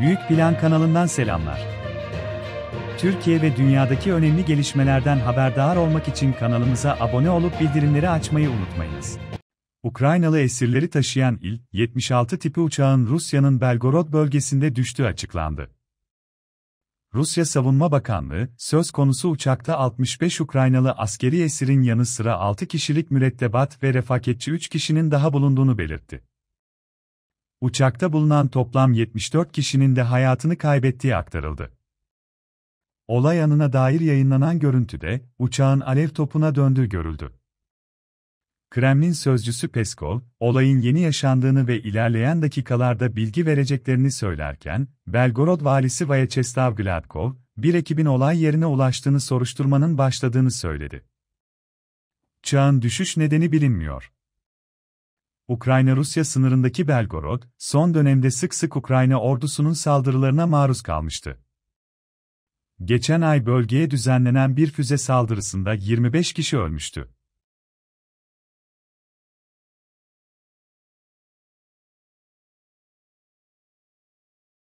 Büyük Plan kanalından selamlar. Türkiye ve dünyadaki önemli gelişmelerden haberdar olmak için kanalımıza abone olup bildirimleri açmayı unutmayınız. Ukraynalı esirleri taşıyan il 76 tipi uçağın Rusya'nın Belgorod bölgesinde düştüğü açıklandı. Rusya Savunma Bakanlığı, söz konusu uçakta 65 Ukraynalı askeri esirin yanı sıra 6 kişilik mürettebat ve refakatçi 3 kişinin daha bulunduğunu belirtti. Uçakta bulunan toplam 74 kişinin de hayatını kaybettiği aktarıldı. Olay anına dair yayınlanan görüntüde uçağın alev topuna döndüğü görüldü. Kremlin sözcüsü Peskov, olayın yeni yaşandığını ve ilerleyen dakikalarda bilgi vereceklerini söylerken, Belgorod valisi Vyacheslav Gladkov, bir ekibin olay yerine ulaştığını soruşturmanın başladığını söyledi. Çağın düşüş nedeni bilinmiyor. Ukrayna-Rusya sınırındaki Belgorod, son dönemde sık sık Ukrayna ordusunun saldırılarına maruz kalmıştı. Geçen ay bölgeye düzenlenen bir füze saldırısında 25 kişi ölmüştü.